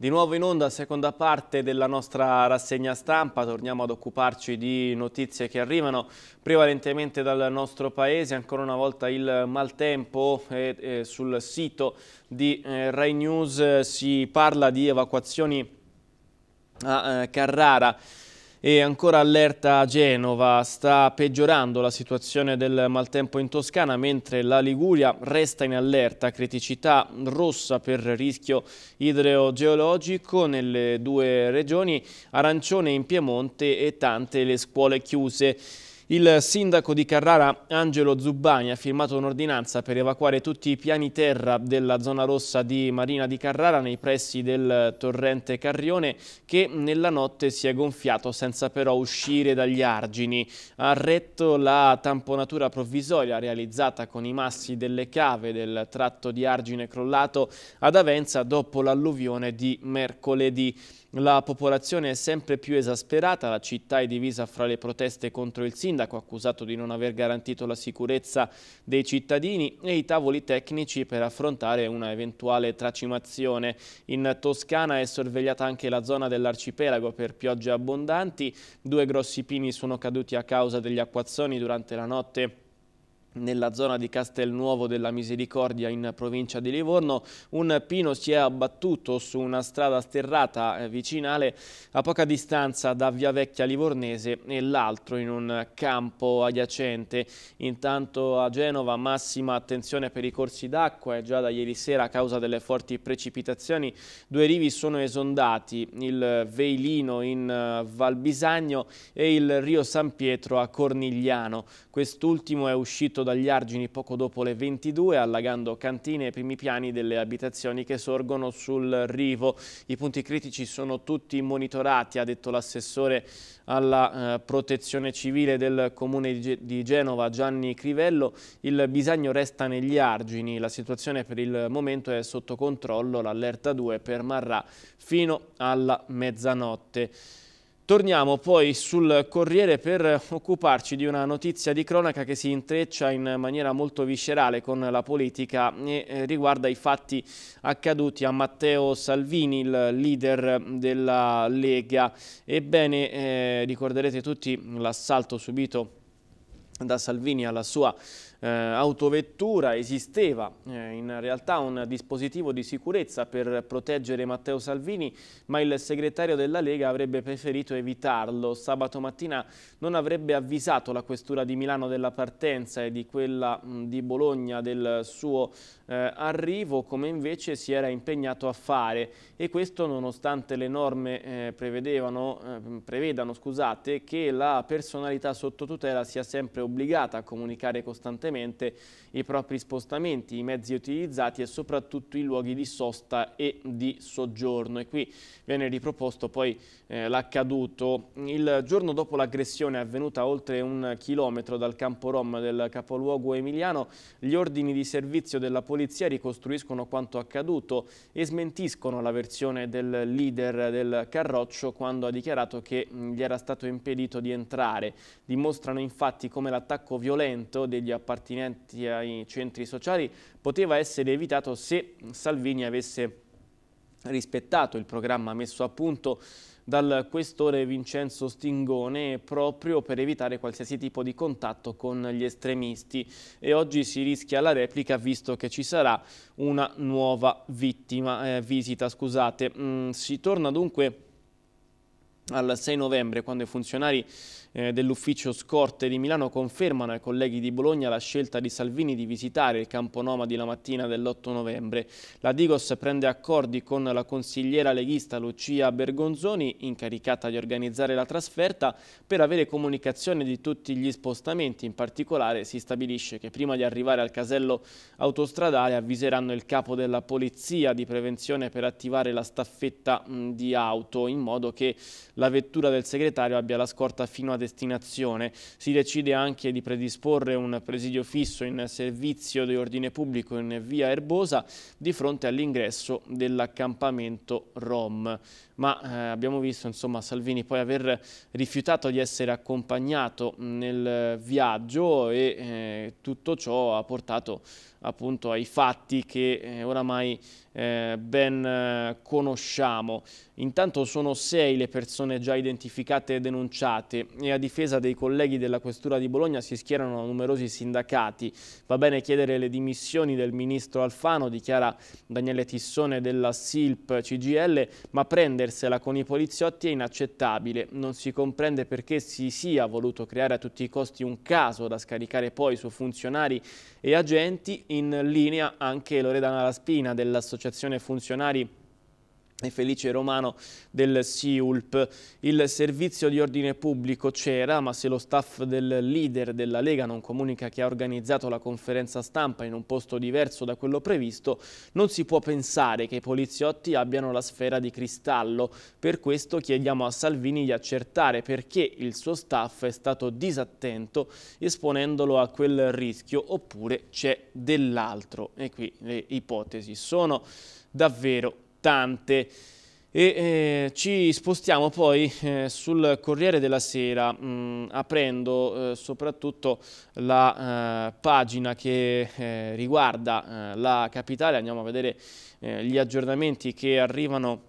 Di nuovo in onda, seconda parte della nostra rassegna stampa, torniamo ad occuparci di notizie che arrivano prevalentemente dal nostro paese, ancora una volta il maltempo eh, eh, sul sito di eh, Rai News eh, si parla di evacuazioni a eh, Carrara. E ancora allerta a Genova, sta peggiorando la situazione del maltempo in Toscana, mentre la Liguria resta in allerta, criticità rossa per rischio idrogeologico nelle due regioni, arancione in Piemonte e tante le scuole chiuse. Il sindaco di Carrara, Angelo Zubbani, ha firmato un'ordinanza per evacuare tutti i piani terra della zona rossa di Marina di Carrara nei pressi del torrente Carrione che nella notte si è gonfiato senza però uscire dagli argini. Ha retto la tamponatura provvisoria realizzata con i massi delle cave del tratto di argine crollato ad Avenza dopo l'alluvione di mercoledì. La popolazione è sempre più esasperata, la città è divisa fra le proteste contro il sindaco sindaco accusato di non aver garantito la sicurezza dei cittadini e i tavoli tecnici per affrontare una eventuale tracimazione. In Toscana è sorvegliata anche la zona dell'arcipelago per piogge abbondanti, due grossi pini sono caduti a causa degli acquazzoni durante la notte nella zona di Castelnuovo della Misericordia in provincia di Livorno. Un pino si è abbattuto su una strada sterrata eh, vicinale a poca distanza da Via Vecchia Livornese e l'altro in un campo adiacente. Intanto a Genova massima attenzione per i corsi d'acqua e già da ieri sera a causa delle forti precipitazioni due rivi sono esondati, il Veilino in eh, Valbisagno e il Rio San Pietro a Cornigliano. Quest'ultimo è uscito partito dagli argini poco dopo le 22 allagando cantine e primi piani delle abitazioni che sorgono sul rivo. I punti critici sono tutti monitorati, ha detto l'assessore alla eh, protezione civile del comune di, di Genova Gianni Crivello. Il bisogno resta negli argini, la situazione per il momento è sotto controllo, l'allerta 2 permarrà fino alla mezzanotte. Torniamo poi sul Corriere per occuparci di una notizia di cronaca che si intreccia in maniera molto viscerale con la politica e eh, riguarda i fatti accaduti a Matteo Salvini, il leader della Lega. Ebbene, eh, ricorderete tutti l'assalto subito da Salvini alla sua eh, autovettura esisteva eh, in realtà un dispositivo di sicurezza per proteggere Matteo Salvini, ma il segretario della Lega avrebbe preferito evitarlo. Sabato mattina non avrebbe avvisato la questura di Milano della partenza e di quella mh, di Bologna del suo eh, arrivo, come invece si era impegnato a fare e questo nonostante le norme eh, eh, prevedano scusate, che la personalità sotto tutela sia sempre obbligata a comunicare costantemente costantemente i propri spostamenti, i mezzi utilizzati e soprattutto i luoghi di sosta e di soggiorno. E qui viene riproposto poi eh, l'accaduto. Il giorno dopo l'aggressione avvenuta oltre un chilometro dal campo Rom del capoluogo emiliano, gli ordini di servizio della polizia ricostruiscono quanto accaduto e smentiscono la versione del leader del Carroccio quando ha dichiarato che mm, gli era stato impedito di entrare. Dimostrano infatti come l'attacco violento degli appartamenti appartenenti ai centri sociali poteva essere evitato se Salvini avesse rispettato il programma messo a punto dal questore Vincenzo Stingone proprio per evitare qualsiasi tipo di contatto con gli estremisti e oggi si rischia la replica visto che ci sarà una nuova vittima, eh, visita. Scusate. Mm, si torna dunque al 6 novembre, quando i funzionari eh, dell'ufficio scorte di Milano confermano ai colleghi di Bologna la scelta di Salvini di visitare il campo nomadi la mattina dell'8 novembre. La Digos prende accordi con la consigliera leghista Lucia Bergonzoni, incaricata di organizzare la trasferta, per avere comunicazione di tutti gli spostamenti. In particolare si stabilisce che prima di arrivare al casello autostradale avviseranno il capo della polizia di prevenzione per attivare la staffetta mh, di auto, in modo che la vettura del segretario abbia la scorta fino a destinazione. Si decide anche di predisporre un presidio fisso in servizio di ordine pubblico in via Erbosa di fronte all'ingresso dell'accampamento Rom. Ma eh, abbiamo visto insomma, Salvini poi aver rifiutato di essere accompagnato nel viaggio e eh, tutto ciò ha portato appunto ai fatti che eh, oramai eh, ben eh, conosciamo. Intanto sono sei le persone già identificate e denunciate e a difesa dei colleghi della Questura di Bologna si schierano numerosi sindacati. Va bene chiedere le dimissioni del ministro Alfano, dichiara Daniele Tissone della SILP CGL, ma prendersela con i poliziotti è inaccettabile. Non si comprende perché si sia voluto creare a tutti i costi un caso da scaricare poi su funzionari e agenti in linea anche Loredana Laspina dell'Associazione Funzionari e Felice Romano del SIULP. Il servizio di ordine pubblico c'era, ma se lo staff del leader della Lega non comunica che ha organizzato la conferenza stampa in un posto diverso da quello previsto, non si può pensare che i poliziotti abbiano la sfera di cristallo. Per questo chiediamo a Salvini di accertare perché il suo staff è stato disattento esponendolo a quel rischio oppure c'è dell'altro. E qui le ipotesi sono davvero importante. E eh, ci spostiamo poi eh, sul Corriere della Sera, mh, mm, aprendo eh, soprattutto la eh, pagina che eh, riguarda eh, la capitale. Andiamo a vedere gli aggiornamenti che arrivano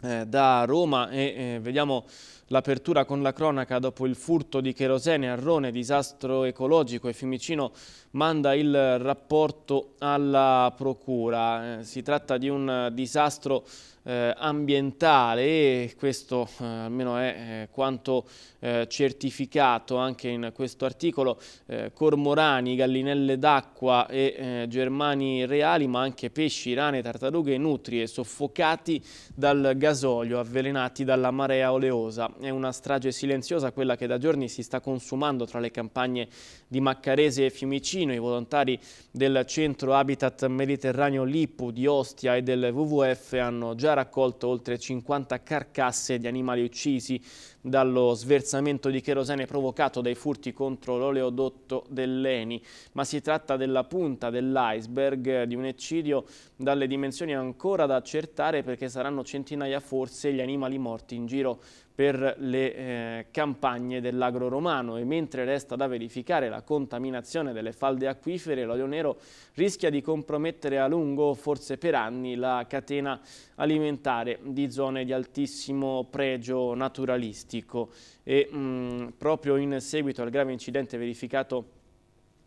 da Roma e vediamo L'apertura con la cronaca dopo il furto di cherosene a Rone, disastro ecologico e Fiumicino manda il rapporto alla procura. Eh, si tratta di un disastro eh, ambientale e questo eh, almeno è eh, quanto eh, certificato anche in questo articolo, eh, cormorani, gallinelle d'acqua e eh, germani reali ma anche pesci, rane, tartarughe e nutrie soffocati dal gasolio, avvelenati dalla marea oleosa. È una strage silenziosa quella che da giorni si sta consumando tra le campagne di Maccarese e Fiumicino, i volontari del centro Habitat Mediterraneo Lippu di Ostia e del WWF hanno già raccolto oltre 50 carcasse di animali uccisi dallo sversamento di cherosene provocato dai furti contro l'oleodotto dell'Eni, ma si tratta della punta dell'iceberg eh, di un eccidio dalle dimensioni ancora da accertare perché saranno centinaia forse gli animali morti in giro per le eh, campagne dell'agro romano e mentre resta da verificare la contaminazione delle falde acquifere, l'olio nero rischia di compromettere a lungo, forse per anni, la catena alimentare di zone di altissimo pregio naturalistico politico e mh, mm, proprio in seguito al grave incidente verificato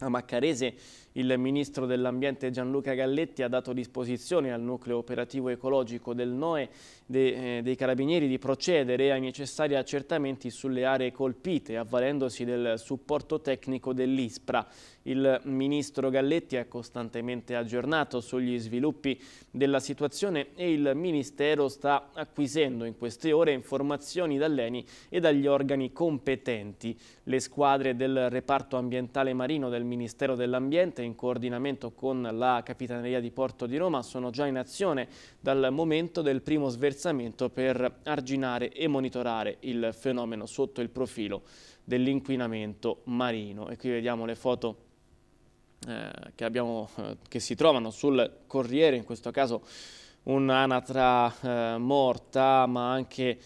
a Maccarese il ministro dell'ambiente Gianluca Galletti ha dato disposizione al nucleo operativo ecologico del NOE de, eh, dei Carabinieri di procedere ai necessari accertamenti sulle aree colpite avvalendosi del supporto tecnico dell'ISPRA. Il ministro Galletti è costantemente aggiornato sugli sviluppi della situazione e il Ministero sta acquisendo in queste ore informazioni dall'ENI e dagli organi competenti. Le squadre del reparto ambientale marino del Ministero dell'Ambiente in coordinamento con la Capitaneria di Porto di Roma sono già in azione dal momento del primo sversamento per arginare e monitorare il fenomeno sotto il profilo dell'inquinamento marino. E qui vediamo le foto eh, che, abbiamo, eh, che, si trovano sul Corriere, in questo caso un'anatra eh, morta, ma anche,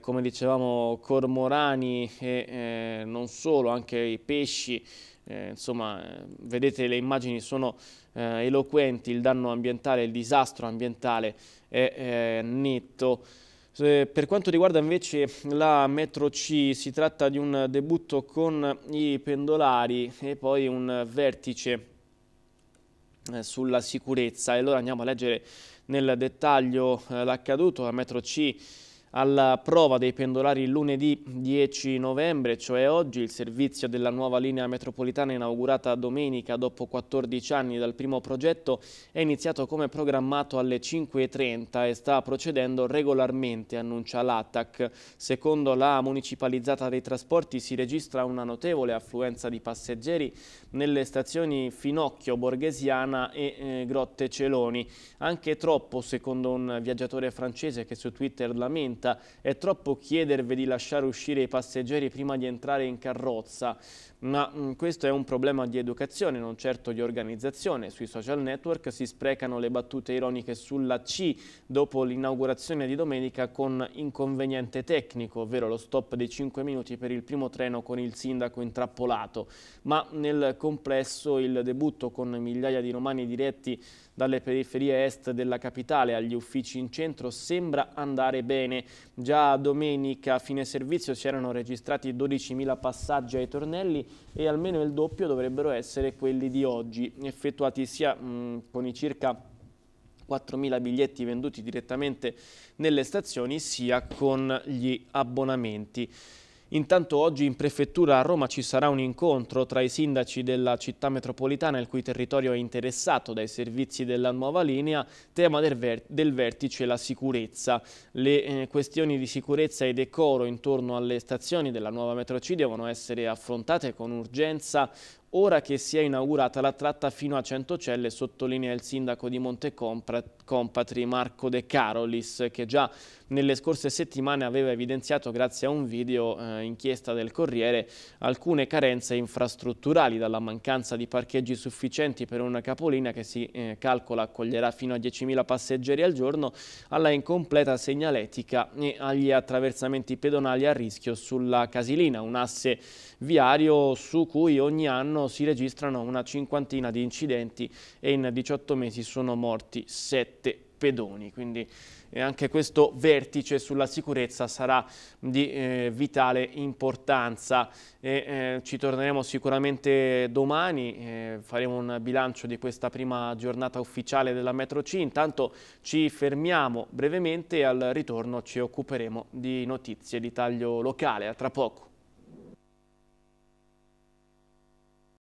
come dicevamo, cormorani e non solo, anche i pesci, eh, insomma, vedete le immagini sono eh, eloquenti, il danno ambientale, il disastro ambientale è eh, netto. Eh, per quanto riguarda invece la metro C si tratta di un debutto con i pendolari e poi un vertice eh, sulla sicurezza e allora andiamo a leggere nel dettaglio eh, l'accaduto, la metro C alla prova dei pendolari lunedì 10 novembre, cioè oggi, il servizio della nuova linea metropolitana inaugurata domenica dopo 14 anni dal primo progetto è iniziato come programmato alle 5.30 e sta procedendo regolarmente, annuncia l'ATAC. Secondo la municipalizzata dei trasporti si registra una notevole affluenza di passeggeri nelle stazioni Finocchio, Borghesiana e eh, Grotte Celoni. Anche troppo, secondo un viaggiatore francese che su Twitter lamenta spinta. È troppo chiedervi di lasciare uscire i passeggeri prima di entrare in carrozza ma mh, mm, questo è un problema di educazione, non certo di organizzazione. Sui social network si sprecano le battute ironiche sulla C dopo l'inaugurazione di domenica con inconveniente tecnico, ovvero lo stop dei 5 minuti per il primo treno con il sindaco intrappolato. Ma nel complesso il debutto con migliaia di romani diretti dalle periferie est della capitale agli uffici in centro sembra andare bene, Già domenica a fine servizio si erano registrati 12.000 passaggi ai tornelli e almeno il doppio dovrebbero essere quelli di oggi, effettuati sia mh, mm, con i circa 4.000 biglietti venduti direttamente nelle stazioni sia con gli abbonamenti. Intanto oggi in prefettura a Roma ci sarà un incontro tra i sindaci della città metropolitana il cui territorio è interessato dai servizi della nuova linea, tema del, ver del vertice la sicurezza. Le eh, questioni di sicurezza e decoro intorno alle stazioni della nuova metro C devono essere affrontate con urgenza Ora che si è inaugurata la tratta fino a Centocelle, sottolinea il sindaco di Montecompatri Marco De Carolis, che già nelle scorse settimane aveva evidenziato, grazie a un video eh, inchiesta del Corriere, alcune carenze infrastrutturali, dalla mancanza di parcheggi sufficienti per una capolina che si eh, calcola accoglierà fino a 10.000 passeggeri al giorno, alla incompleta segnaletica e agli attraversamenti pedonali a rischio sulla Casilina, un asse viario su cui ogni anno anno si registrano una cinquantina di incidenti e in 18 mesi sono morti 7 pedoni. Quindi eh, anche questo vertice sulla sicurezza sarà di eh, vitale importanza. E, eh, ci torneremo sicuramente domani, eh, faremo un bilancio di questa prima giornata ufficiale della Metro C. Intanto ci fermiamo brevemente e al ritorno ci occuperemo di notizie di taglio locale. A tra poco.